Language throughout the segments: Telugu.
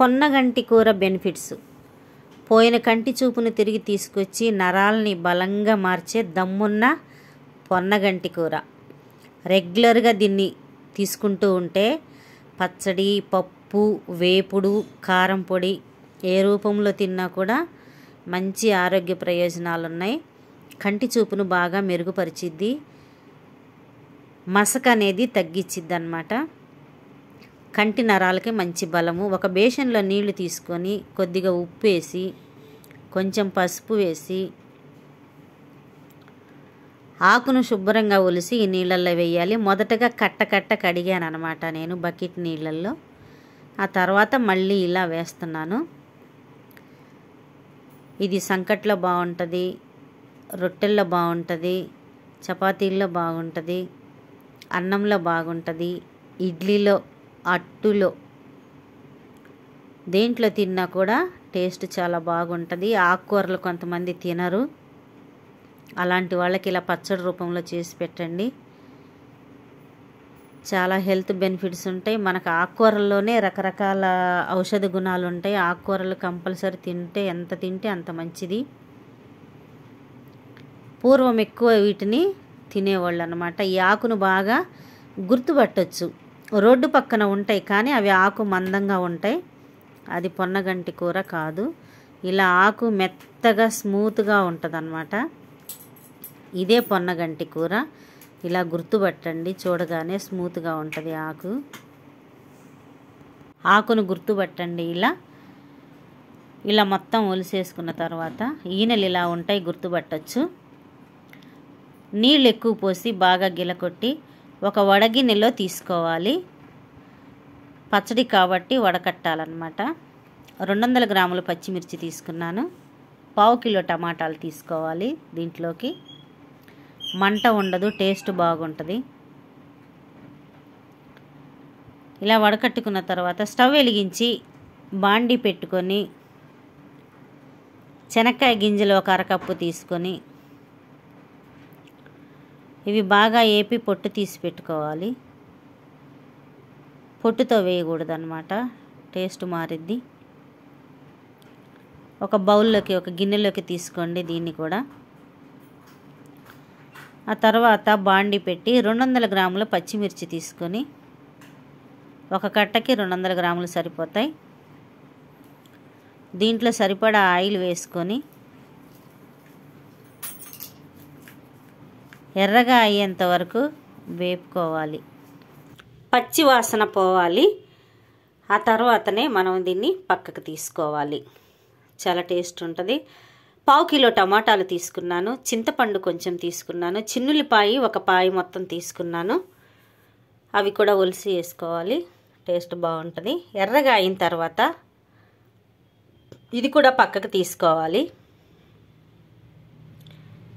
పొన్నగంటి కూర బెనిఫిట్స్ పోయిన కంటి చూపును తిరిగి తీసుకొచ్చి నరాలని బలంగా మార్చే దమ్మున్న పొన్నగంటి కూర రెగ్యులర్గా దీన్ని తీసుకుంటూ ఉంటే పచ్చడి పప్పు వేపుడు కారం పొడి ఏ రూపంలో తిన్నా కూడా మంచి ఆరోగ్య ప్రయోజనాలు ఉన్నాయి కంటి చూపును బాగా మెరుగుపరిచిద్ది మసక అనేది తగ్గించిద్ది అన్నమాట కంటి నరాలకి మంచి బలము ఒక బేషన్లో నీళ్లు తీసుకొని కొద్దిగా ఉప్పు వేసి కొంచెం పసుపు వేసి ఆకును శుభ్రంగా ఒలిసి ఈ నీళ్ళల్లో వేయాలి మొదటగా కట్ట కట్ట కడిగాను అనమాట నేను బకెట్ నీళ్ళల్లో ఆ తర్వాత మళ్ళీ ఇలా వేస్తున్నాను ఇది సంకట్లో బాగుంటుంది రొట్టెల్లో బాగుంటుంది చపాతీల్లో బాగుంటుంది అన్నంలో బాగుంటుంది ఇడ్లీలో అట్టులో దేంట్లో తిన్నా కూడా టేస్ట్ చాలా బాగుంటుంది ఆకుకూరలు కొంతమంది తినరు అలాంటి వాళ్ళకి ఇలా పచ్చడి రూపంలో చేసి పెట్టండి చాలా హెల్త్ బెనిఫిట్స్ ఉంటాయి మనకు ఆకుకూరల్లోనే రకరకాల ఔషధ గుణాలు ఉంటాయి ఆకుకూరలు కంపల్సరీ తింటే ఎంత తింటే అంత మంచిది పూర్వం ఎక్కువ వీటిని తినేవాళ్ళు అనమాట ఈ ఆకును బాగా గుర్తుపట్టచ్చు రోడ్డు పక్కన ఉంటాయి కానీ అవి ఆకు మందంగా ఉంటాయి అది పొన్నగంటి కూర కాదు ఇలా ఆకు మెత్తగా స్మూత్గా ఉంటుందన్నమాట ఇదే పొన్నగంటి కూర ఇలా గుర్తుపట్టండి చూడగానే స్మూత్గా ఉంటుంది ఆకు ఆకును గుర్తుపట్టండి ఇలా ఇలా మొత్తం ఒలిసేసుకున్న తర్వాత ఈనెలు ఇలా ఉంటాయి గుర్తుపట్టచ్చు నీళ్ళు ఎక్కువ పోసి బాగా గిలకొట్టి ఒక వడగిన్నెలో తీసుకోవాలి పచ్చడి కాబట్టి వడకట్టాలన్నమాట రెండు వందల గ్రాముల పచ్చిమిర్చి తీసుకున్నాను పావు కిలో టమాటాలు తీసుకోవాలి దీంట్లోకి మంట ఉండదు టేస్ట్ బాగుంటుంది ఇలా వడకట్టుకున్న తర్వాత స్టవ్ వెలిగించి బాండి పెట్టుకొని చెనక్కాయ గింజలు ఒక అరకప్పు తీసుకొని ఇవి బాగా ఏపి పొట్టు తీసి పెట్టుకోవాలి పొట్టుతో వేయకూడదు అనమాట టేస్ట్ మారిద్ది ఒక బౌల్లోకి ఒక గిన్నెలోకి తీసుకోండి దీన్ని కూడా ఆ తర్వాత బాండి పెట్టి రెండు వందల గ్రాముల పచ్చిమిర్చి తీసుకొని ఒక కట్టకి రెండు వందల గ్రాములు సరిపోతాయి దీంట్లో సరిపడా ఆయిల్ వేసుకొని ఎర్రగా అయ్యేంత వరకు వేపుకోవాలి పచ్చి వాసన పోవాలి ఆ తర్వాతనే మనం దీన్ని పక్కకు తీసుకోవాలి చాలా టేస్ట్ ఉంటుంది పావు కిలో టమాటాలు తీసుకున్నాను చింతపండు కొంచెం తీసుకున్నాను చిన్నులిపాయి ఒక పాయి మొత్తం తీసుకున్నాను అవి కూడా ఒలిసి వేసుకోవాలి టేస్ట్ బాగుంటుంది ఎర్రగా అయిన తర్వాత ఇది కూడా పక్కకు తీసుకోవాలి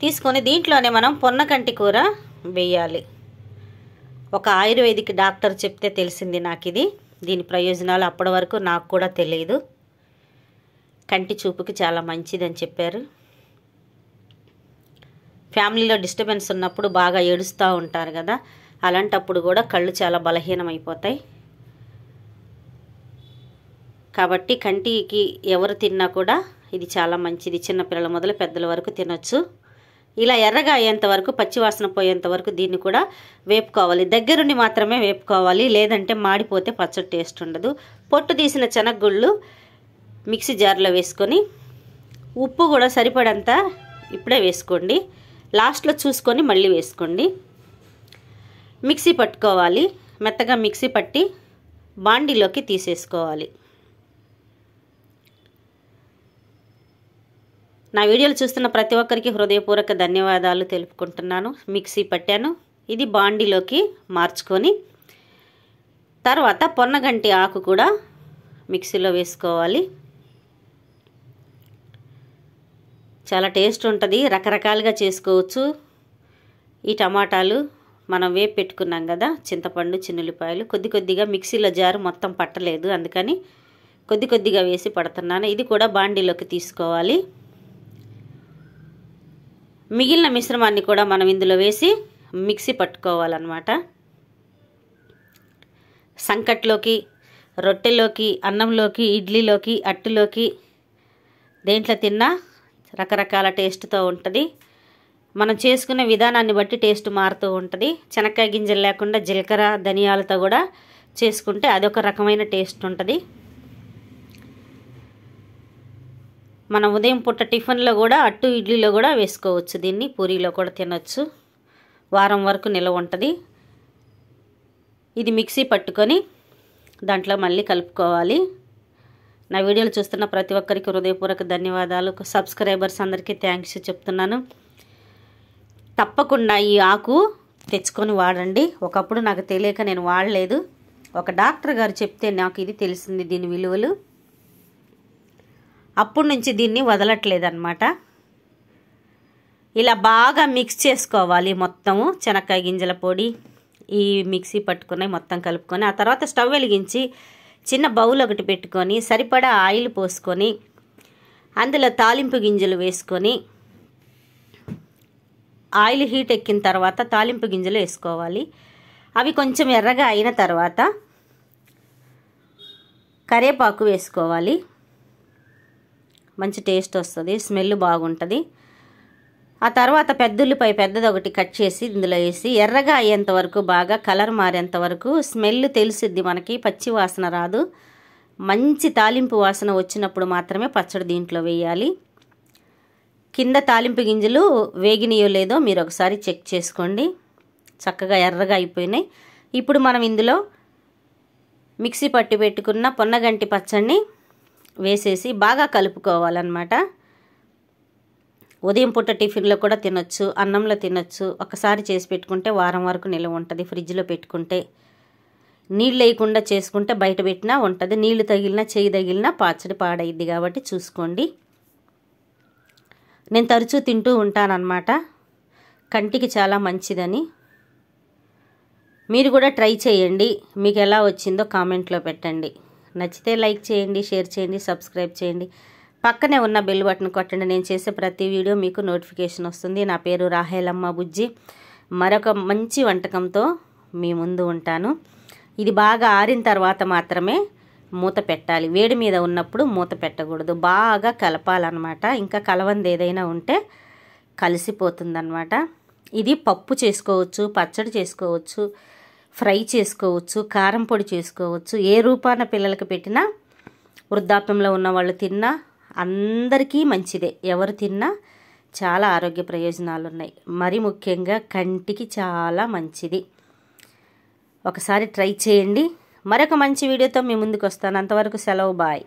తీసుకొని దీంట్లోనే మనం పొన్నకంటి కూర వేయాలి ఒక ఆయుర్వేదిక్ డాక్టర్ చెప్తే తెలిసింది నాకు ఇది దీని ప్రయోజనాలు అప్పటి వరకు నాకు కూడా తెలియదు కంటి చూపుకి చాలా మంచిదని చెప్పారు ఫ్యామిలీలో డిస్టర్బెన్స్ ఉన్నప్పుడు బాగా ఏడుస్తూ ఉంటారు కదా అలాంటప్పుడు కూడా కళ్ళు చాలా బలహీనమైపోతాయి కాబట్టి కంటికి ఎవరు తిన్నా కూడా ఇది చాలా మంచిది చిన్నపిల్లల మొదలు పెద్దల వరకు తినొచ్చు ఇలా ఎర్రగా అయ్యేంత వరకు పచ్చివాసన పోయేంత వరకు దీన్ని కూడా వేపుకోవాలి దగ్గరుండి మాత్రమే వేపుకోవాలి లేదంటే మాడిపోతే పచ్చడి టేస్ట్ ఉండదు పొట్టు తీసిన చెనగ్గుళ్ళు మిక్సీ జార్లో వేసుకొని ఉప్పు కూడా సరిపడంత ఇప్పుడే వేసుకోండి లాస్ట్లో చూసుకొని మళ్ళీ వేసుకోండి మిక్సీ పట్టుకోవాలి మెత్తగా మిక్సీ పట్టి బాండీలోకి తీసేసుకోవాలి నా వీడియోలు చూస్తున్న ప్రతి ఒక్కరికి హృదయపూర్వక ధన్యవాదాలు తెలుపుకుంటున్నాను మిక్సీ పట్టాను ఇది బాండిలోకి మార్చుకొని తర్వాత పొన్నగంటి ఆకు కూడా మిక్సీలో వేసుకోవాలి చాలా టేస్ట్ ఉంటుంది రకరకాలుగా చేసుకోవచ్చు ఈ టమాటాలు మనం వేపు పెట్టుకున్నాం కదా చింతపండు చిన్నులిపాయలు కొద్ది కొద్దిగా మిక్సీలో జారు మొత్తం పట్టలేదు అందుకని కొద్ది కొద్దిగా వేసి పడుతున్నాను ఇది కూడా బాండీలోకి తీసుకోవాలి మిగిలిన మిశ్రమాన్ని కూడా మనం ఇందులో వేసి మిక్సీ పట్టుకోవాలన్నమాట సంకట్లోకి రొట్టెలోకి అన్నంలోకి ఇడ్లీలోకి అట్టులోకి దేంట్లో తిన్నా రకరకాల టేస్ట్తో ఉంటుంది మనం చేసుకునే విధానాన్ని బట్టి టేస్ట్ మారుతూ ఉంటుంది చెనక్కాయ గింజలు లేకుండా జీలకర్ర ధనియాలతో కూడా చేసుకుంటే అదొక రకమైన టేస్ట్ ఉంటుంది మనం ఉదయం పూట టిఫిన్లో కూడా అట్టు ఇడ్లీలో కూడా వేసుకోవచ్చు దీన్ని పూరీలో కూడా తినచ్చు వారం వరకు నిలవ ఉంటుంది ఇది మిక్సీ పట్టుకొని దాంట్లో మళ్ళీ కలుపుకోవాలి నా వీడియోలు చూస్తున్న ప్రతి ఒక్కరికి హృదయపూర్వక ధన్యవాదాలు సబ్స్క్రైబర్స్ అందరికీ థ్యాంక్స్ చెప్తున్నాను తప్పకుండా ఈ ఆకు తెచ్చుకొని వాడండి ఒకప్పుడు నాకు తెలియక నేను వాడలేదు ఒక డాక్టర్ గారు చెప్తే నాకు ఇది తెలిసింది దీని విలువలు అప్పటి నుంచి దీన్ని వదలట్లేదన్నమాట ఇలా బాగా మిక్స్ చేసుకోవాలి మొత్తము చెనక్కాయ గింజల పొడి ఈ మిక్సీ పట్టుకుని మొత్తం కలుపుకొని ఆ తర్వాత స్టవ్ వెలిగించి చిన్న బౌల్ ఒకటి పెట్టుకొని సరిపడా ఆయిల్ పోసుకొని అందులో తాలింపు గింజలు వేసుకొని ఆయిల్ హీట్ ఎక్కిన తర్వాత తాలింపు గింజలు వేసుకోవాలి అవి కొంచెం ఎర్రగా అయిన తర్వాత కరేపాకు వేసుకోవాలి మంచి టేస్ట్ వస్తుంది స్మెల్ బాగుంటుంది ఆ తర్వాత పెద్ద ఉల్లిపాయ పెద్దది ఒకటి కట్ చేసి ఇందులో వేసి ఎర్రగా అయ్యేంత వరకు బాగా కలర్ మారేంత వరకు స్మెల్ తెలిసిద్ది మనకి పచ్చి వాసన రాదు మంచి తాలింపు వాసన వచ్చినప్పుడు మాత్రమే పచ్చడి దీంట్లో వేయాలి కింద తాలింపు గింజలు వేగినయో లేదో మీరు ఒకసారి చెక్ చేసుకోండి చక్కగా ఎర్రగా అయిపోయినాయి ఇప్పుడు మనం ఇందులో మిక్సీ పట్టి పెట్టుకున్న పొన్నగంటి పచ్చడిని వేసేసి బాగా కలుపుకోవాలన్నమాట ఉదయం పూట టిఫిన్లో కూడా తినొచ్చు అన్నంలో తినొచ్చు ఒకసారి చేసి పెట్టుకుంటే వారం వరకు నిల్వ ఉంటుంది ఫ్రిడ్జ్లో పెట్టుకుంటే నీళ్ళు లేకుండా చేసుకుంటే బయట పెట్టినా ఉంటుంది నీళ్లు తగిలినా చేయి తగిలినా పాచడి పాడైద్ది కాబట్టి చూసుకోండి నేను తరచూ తింటూ ఉంటానన్నమాట కంటికి చాలా మంచిదని మీరు కూడా ట్రై చేయండి మీకు ఎలా వచ్చిందో కామెంట్లో పెట్టండి నచ్చితే లైక్ చేయండి షేర్ చేయండి సబ్స్క్రైబ్ చేయండి పక్కనే ఉన్న బెల్ బటన్ కొట్టండి నేను చేసే ప్రతి వీడియో మీకు నోటిఫికేషన్ వస్తుంది నా పేరు రాహేలమ్మ బుజ్జి మరొక మంచి వంటకంతో మీ ముందు ఉంటాను ఇది బాగా ఆరిన తర్వాత మాత్రమే మూత పెట్టాలి వేడి మీద ఉన్నప్పుడు మూత పెట్టకూడదు బాగా కలపాలన్నమాట ఇంకా కలవంది ఏదైనా ఉంటే కలిసిపోతుందన్నమాట ఇది పప్పు చేసుకోవచ్చు పచ్చడి చేసుకోవచ్చు ఫ్రై చేసుకోవచ్చు కారం పొడి చేసుకోవచ్చు ఏ రూపాన పిల్లలకు పెట్టినా వృద్ధాప్యంలో ఉన్న వాళ్ళు తిన్నా అందరికీ మంచిదే ఎవరు తిన్నా చాలా ఆరోగ్య ప్రయోజనాలు ఉన్నాయి మరి ముఖ్యంగా కంటికి చాలా మంచిది ఒకసారి ట్రై చేయండి మరొక మంచి వీడియోతో మీ ముందుకు వస్తాను అంతవరకు సెలవు బాయ్